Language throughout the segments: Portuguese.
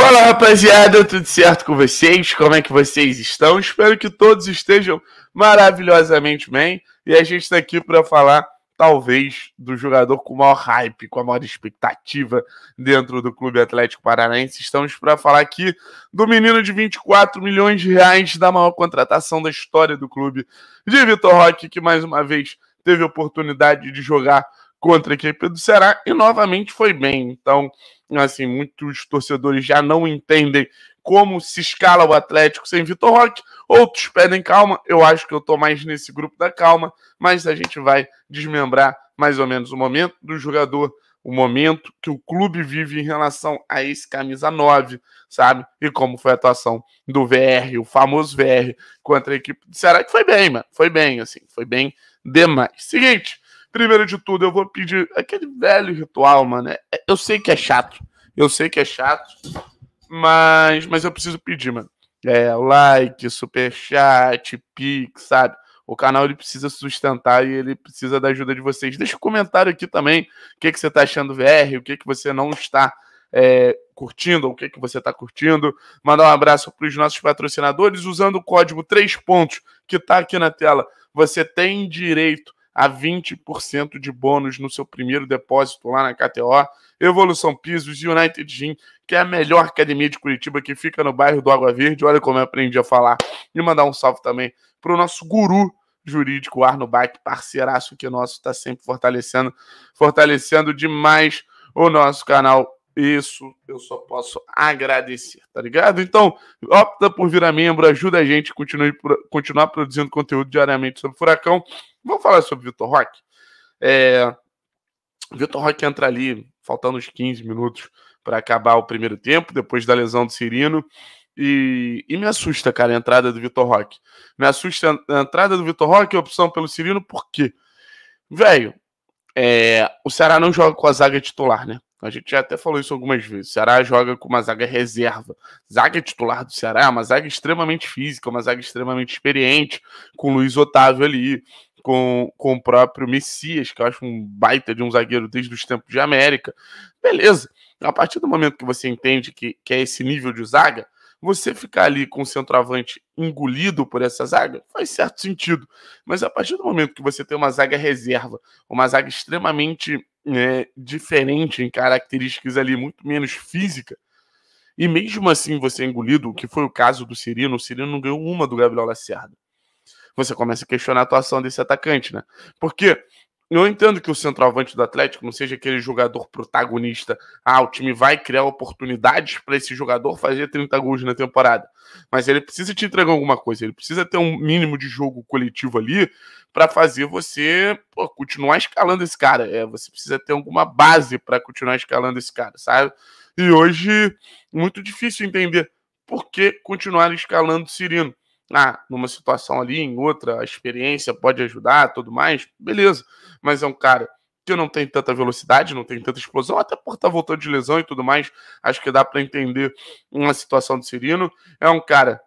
Fala rapaziada, tudo certo com vocês? Como é que vocês estão? Espero que todos estejam maravilhosamente bem. E a gente está aqui para falar, talvez, do jogador com maior hype, com a maior expectativa dentro do Clube Atlético Paranaense. Estamos para falar aqui do menino de 24 milhões de reais, da maior contratação da história do clube, de Vitor Roque, que mais uma vez teve oportunidade de jogar contra a equipe do Ceará e novamente foi bem. Então, assim, muitos torcedores já não entendem como se escala o Atlético sem Vitor Roque, outros pedem calma. Eu acho que eu tô mais nesse grupo da calma, mas a gente vai desmembrar mais ou menos o momento do jogador, o momento que o clube vive em relação a esse camisa 9, sabe? E como foi a atuação do VR, o famoso VR contra a equipe do Ceará, que foi bem, mano. Foi bem, assim, foi bem demais. Seguinte, Primeiro de tudo, eu vou pedir aquele velho ritual, mano. É, eu sei que é chato. Eu sei que é chato. Mas, mas eu preciso pedir, mano. É, like, superchat, pix, sabe? O canal ele precisa sustentar e ele precisa da ajuda de vocês. Deixa um comentário aqui também. O que, que você está achando VR, o que, que você não está é, curtindo, o que, que você está curtindo. Mandar um abraço para os nossos patrocinadores. Usando o código 3 pontos que está aqui na tela, você tem direito a 20% de bônus no seu primeiro depósito lá na KTO. Evolução Pisos, United Gym, que é a melhor academia de Curitiba que fica no bairro do Água Verde. Olha como eu aprendi a falar. E mandar um salve também para o nosso guru jurídico, Arno Bach, parceiraço que nosso, está sempre fortalecendo, fortalecendo demais o nosso canal isso eu só posso agradecer, tá ligado? Então, opta por virar membro, ajuda a gente a continuar produzindo conteúdo diariamente sobre o Furacão. Vamos falar sobre o Vitor Roque? É, Vitor Roque entra ali, faltando uns 15 minutos para acabar o primeiro tempo, depois da lesão do Cirino. E, e me assusta, cara, a entrada do Vitor Roque. Me assusta a entrada do Vitor Roque, a opção pelo Cirino, por quê? Velho, é, o Ceará não joga com a zaga titular, né? A gente já até falou isso algumas vezes. O Ceará joga com uma zaga reserva. Zaga titular do Ceará é uma zaga extremamente física, uma zaga extremamente experiente, com o Luiz Otávio ali, com, com o próprio Messias, que eu acho um baita de um zagueiro desde os tempos de América. Beleza, a partir do momento que você entende que, que é esse nível de zaga, você ficar ali com o centroavante engolido por essa zaga faz certo sentido. Mas a partir do momento que você tem uma zaga reserva, uma zaga extremamente né, diferente em características ali, muito menos física, e mesmo assim você é engolido, que foi o caso do Cirino, o Cirino não ganhou uma do Gabriel Lacerda você começa a questionar a atuação desse atacante, né? Porque eu entendo que o centroavante do Atlético não seja aquele jogador protagonista. Ah, o time vai criar oportunidades para esse jogador fazer 30 gols na temporada. Mas ele precisa te entregar alguma coisa, ele precisa ter um mínimo de jogo coletivo ali para fazer você pô, continuar escalando esse cara. É, você precisa ter alguma base para continuar escalando esse cara, sabe? E hoje, muito difícil entender por que continuar escalando o Cirino ah, numa situação ali, em outra, a experiência pode ajudar, tudo mais, beleza. Mas é um cara que não tem tanta velocidade, não tem tanta explosão, até por estar tá voltando de lesão e tudo mais, acho que dá para entender uma situação do Cirino. É um cara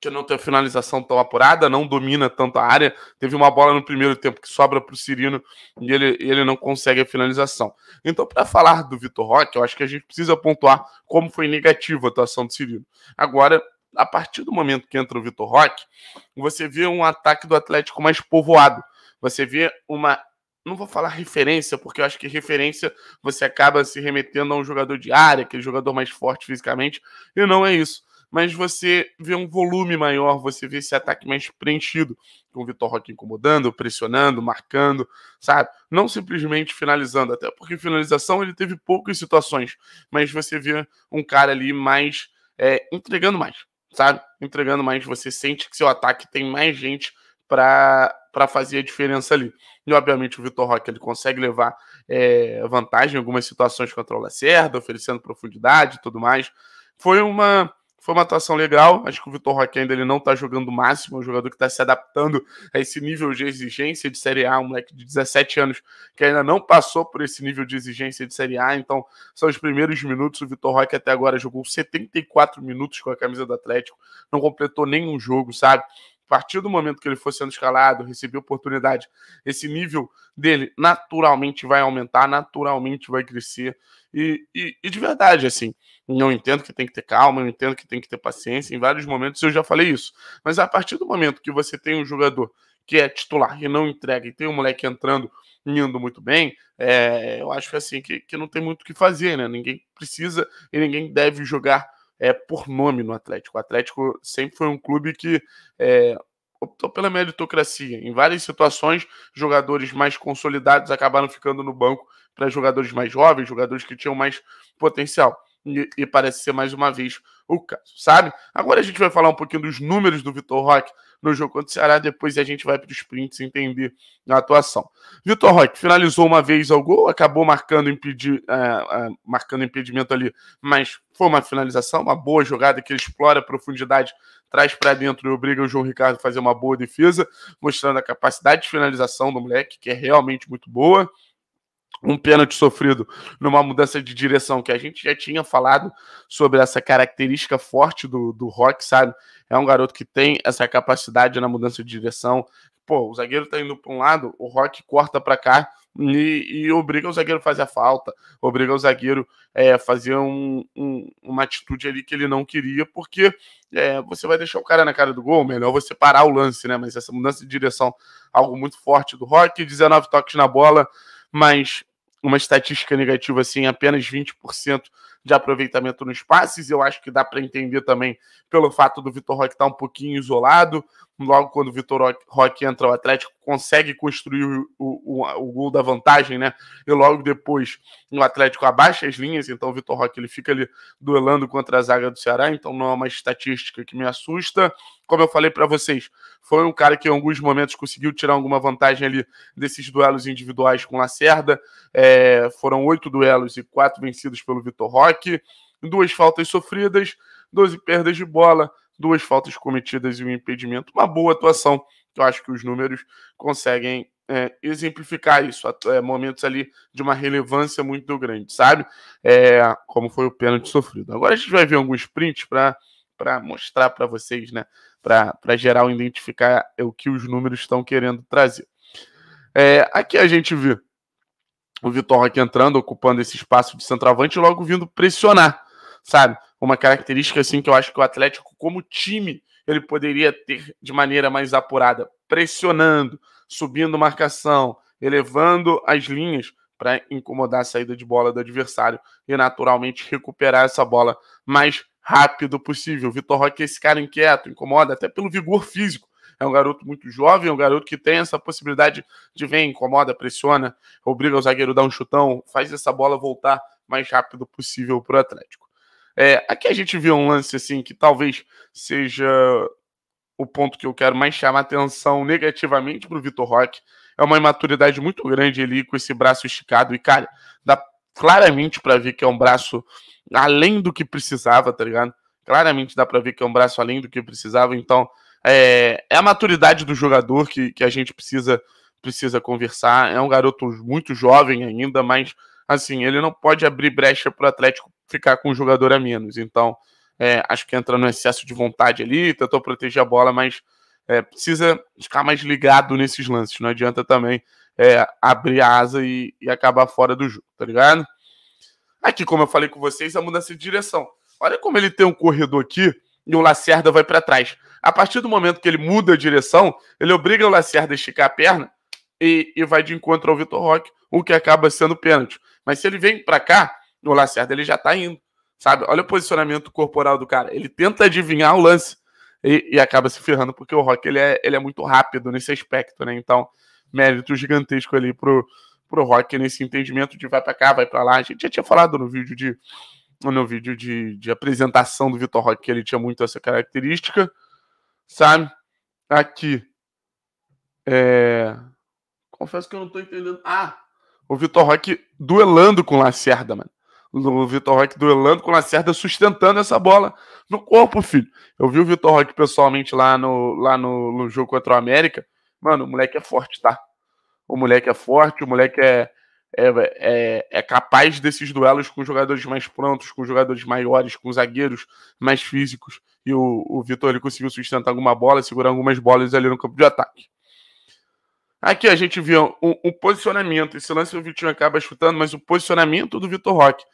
que não tem a finalização tão apurada, não domina tanto a área. Teve uma bola no primeiro tempo que sobra para o Cirino e ele, ele não consegue a finalização. Então, para falar do Vitor Roque, eu acho que a gente precisa pontuar como foi negativa a atuação do Cirino. Agora, a partir do momento que entra o Vitor Roque, você vê um ataque do Atlético mais povoado. Você vê uma. Não vou falar referência, porque eu acho que referência você acaba se remetendo a um jogador de área, aquele jogador mais forte fisicamente, e não é isso. Mas você vê um volume maior, você vê esse ataque mais preenchido, com o Vitor Roque incomodando, pressionando, marcando, sabe? Não simplesmente finalizando, até porque finalização ele teve poucas situações, mas você vê um cara ali mais é, entregando mais sabe? Tá entregando mais, você sente que seu ataque tem mais gente para fazer a diferença ali. E, obviamente, o Vitor Roque ele consegue levar é, vantagem em algumas situações contra o Lacerda, oferecendo profundidade e tudo mais. Foi uma foi uma atuação legal. Acho que o Vitor Roque ainda ele não está jogando o máximo, é um jogador que está se adaptando a esse nível de exigência de Série A, um moleque de 17 anos que ainda não passou por esse nível de exigência de Série A. Então, são os primeiros minutos. O Vitor Roque até agora jogou 74 minutos com a camisa do Atlético, não completou nenhum jogo, sabe? partir do momento que ele for sendo escalado, receber oportunidade, esse nível dele naturalmente vai aumentar, naturalmente vai crescer. E, e, e, de verdade, assim, eu entendo que tem que ter calma, eu entendo que tem que ter paciência. Em vários momentos eu já falei isso. Mas a partir do momento que você tem um jogador que é titular e não entrega, e tem um moleque entrando indo muito bem, é, eu acho que assim, que, que não tem muito o que fazer, né? Ninguém precisa e ninguém deve jogar é, por nome no Atlético. O Atlético sempre foi um clube que é, optou pela meritocracia. Em várias situações, jogadores mais consolidados acabaram ficando no banco para jogadores mais jovens, jogadores que tinham mais potencial. E, e, parece ser mais uma vez o caso, sabe? Agora a gente vai falar um pouquinho dos números do Vitor Roque no jogo contra o Ceará. Depois a gente vai para os prints entender a atuação. Vitor Roque finalizou uma vez ao gol, acabou marcando, impedi é, é, marcando impedimento ali, mas foi uma finalização, uma boa jogada que ele explora a profundidade, traz para dentro e obriga o João Ricardo a fazer uma boa defesa, mostrando a capacidade de finalização do moleque, que é realmente muito boa um pênalti sofrido numa mudança de direção, que a gente já tinha falado sobre essa característica forte do, do Rock, sabe? É um garoto que tem essa capacidade na mudança de direção. Pô, o zagueiro tá indo para um lado, o Rock corta para cá e, e, obriga o zagueiro a fazer a falta, obriga o zagueiro é, a é, fazer um, um, uma atitude ali que ele não queria, porque é, você vai deixar o cara na cara do gol, melhor você parar o lance, né? Mas essa mudança de direção, algo muito forte do Rock, 19 toques na bola, mas uma estatística negativa assim, apenas 20% de aproveitamento nos passes. Eu acho que dá para entender também pelo fato do Vitor Roque estar tá um pouquinho isolado. Logo quando o Vitor Roque entra, o Atlético consegue construir o, o, o, gol da vantagem, né? E logo depois o Atlético abaixa as linhas, então o Vitor Roque ele fica ali duelando contra a zaga do Ceará, então não é uma estatística que me assusta. Como eu falei para vocês, foi um cara que em alguns momentos conseguiu tirar alguma vantagem ali desses duelos individuais com Lacerda. É, foram oito duelos e quatro vencidos pelo Vitor Roque ataque, duas faltas sofridas, 12 perdas de bola, duas faltas cometidas e um impedimento. Uma boa atuação. Eu acho que os números conseguem é, exemplificar isso. É, momentos ali de uma relevância muito grande, sabe? É, como foi o pênalti sofrido. Agora a gente vai ver alguns prints para mostrar para vocês, né? Para geral identificar o que os números estão querendo trazer. É, aqui a gente viu o Vitor aqui entrando, ocupando esse espaço de centroavante e logo vindo pressionar, sabe? Uma característica assim que eu acho que o Atlético, como time, ele poderia ter de maneira mais apurada, pressionando, subindo marcação, elevando as linhas para incomodar a saída de bola do adversário e naturalmente recuperar essa bola mais rápido possível. O Vitor Roque é esse cara inquieto, incomoda até pelo vigor físico é um garoto muito jovem, é um garoto que tem essa possibilidade de vem, incomoda, pressiona, obriga o zagueiro a dar um chutão, faz essa bola voltar mais rápido possível para o Atlético. É, aqui a gente viu um lance assim que talvez seja o ponto que eu quero mais chamar atenção negativamente para o Vitor Roque. É uma imaturidade muito grande ali com esse braço esticado. E, cara, dá claramente para ver que é um braço além do que precisava, tá ligado? Claramente dá para ver que é um braço além do que precisava. Então, é, é a maturidade do jogador que, que a gente precisa, precisa conversar. É um garoto muito jovem ainda, mas assim, ele não pode abrir brecha para o Atlético ficar com um jogador a menos. Então, é, acho que entra no excesso de vontade ali, tentou proteger a bola, mas é, precisa ficar mais ligado nesses lances. Não adianta também é, abrir a asa e, e, acabar fora do jogo, tá ligado? Aqui, como eu falei com vocês, a é mudança de direção. Olha como ele tem um corredor aqui e o Lacerda vai para trás. A partir do momento que ele muda a direção, ele obriga o Lacerda a esticar a perna e, e vai de encontro ao Vitor Roque, o que acaba sendo pênalti. Mas se ele vem para cá, o Lacerda ele já está indo, sabe? Olha o posicionamento corporal do cara. Ele tenta adivinhar o lance e, e acaba se ferrando, porque o Roque ele é, ele é muito rápido nesse aspecto, né? Então, mérito gigantesco ali pro, pro Rock nesse entendimento de vai para cá, vai para lá. A gente já tinha falado no vídeo de no vídeo de, de apresentação do Vitor Roque, que ele tinha muito essa característica, sabe? Aqui. É... Confesso que eu não tô entendendo. Ah! O Vitor Roque duelando com o Lacerda, mano. O Vitor Roque duelando com o Lacerda, sustentando essa bola no corpo, filho. Eu vi o Vitor Roque pessoalmente lá, no, lá no, no jogo contra o América. Mano, o moleque é forte, tá? O moleque é forte, o moleque é é, é, é, é, capaz desses duelos com jogadores mais prontos, com jogadores maiores, com zagueiros mais físicos. E o, o Vitor ele conseguiu sustentar alguma bola, segurar algumas bolas ali no campo de ataque. Aqui a gente vê o posicionamento. Esse lance o Vitinho acaba chutando, mas o posicionamento do Vitor Roque.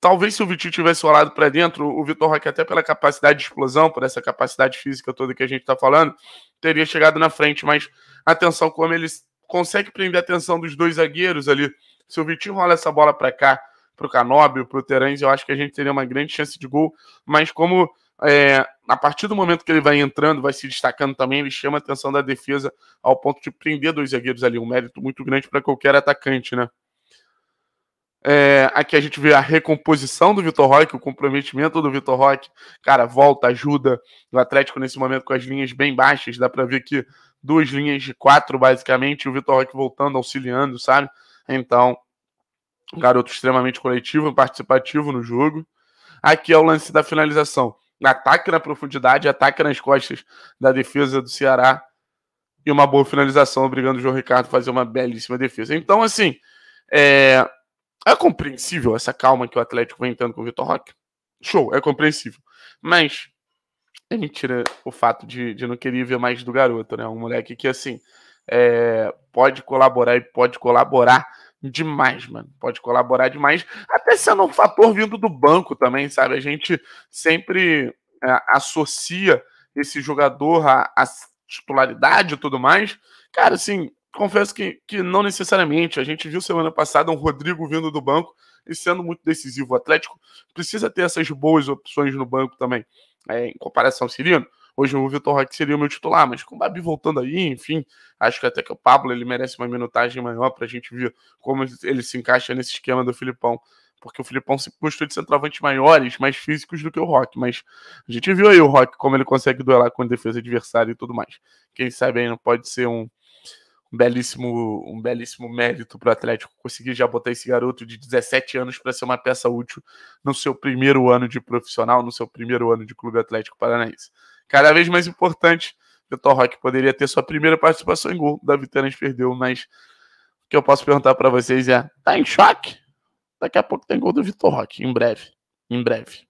Talvez se o Vitinho tivesse olhado para dentro, o Vitor Roque, até pela capacidade de explosão, por essa capacidade física toda que a gente está falando, teria chegado na frente. Mas atenção como ele consegue prender a atenção dos dois zagueiros ali. Se o Vitinho rola essa bola para cá, para o Canóbio, para o Terence, eu acho que a gente teria uma grande chance de gol. Mas como é, a partir do momento que ele vai entrando, vai se destacando também, ele chama a atenção da defesa ao ponto de prender dois zagueiros ali. Um mérito muito grande para qualquer atacante, né? É, aqui a gente vê a recomposição do Vitor Roque, o comprometimento do Vitor Roque. Cara, volta, ajuda o Atlético nesse momento com as linhas bem baixas. Dá para ver que duas linhas de quatro, basicamente, e o Vitor Roque voltando, auxiliando, sabe? Então, um garoto extremamente coletivo participativo no jogo. Aqui é o lance da finalização. Ataque na profundidade, ataque nas costas da defesa do Ceará e uma boa finalização, obrigando o João Ricardo a fazer uma belíssima defesa. Então, assim, é, é compreensível essa calma que o Atlético vem tendo com o Vitor Roque. Show, é compreensível. Mas é mentira o fato de, de não querer ver mais do garoto, né? Um moleque que, assim, é, pode colaborar e pode colaborar demais, mano. Pode colaborar demais, até sendo um fator vindo do banco também, sabe? A gente sempre é, associa esse jogador à, à titularidade e tudo mais. Cara, assim, confesso que, que não necessariamente. A gente viu semana passada um Rodrigo vindo do banco e sendo muito decisivo. O Atlético precisa ter essas boas opções no banco também é, em comparação ao Cirino. Hoje o Vitor Roque seria o meu titular, mas com o Babi voltando aí, enfim, acho que até que o Pablo ele merece uma minutagem maior para a gente ver como ele se encaixa nesse esquema do Filipão. Porque o Filipão sempre gostou de centroavantes maiores, mais físicos do que o Rock. Mas a gente viu aí o Rock, como ele consegue duelar com a defesa adversária e tudo mais. Quem sabe aí não pode ser um, um belíssimo, um belíssimo mérito para o Atlético conseguir já botar esse garoto de 17 anos para ser uma peça útil no seu primeiro ano de profissional, no seu primeiro ano de Clube Atlético Paranaense. Cada vez mais importante, Vitor Roque poderia ter sua primeira participação em gol, da Vitória perdeu, mas o que eu posso perguntar para vocês é: tá em choque? Daqui a pouco tem gol do Vitor Roque, em breve, em breve.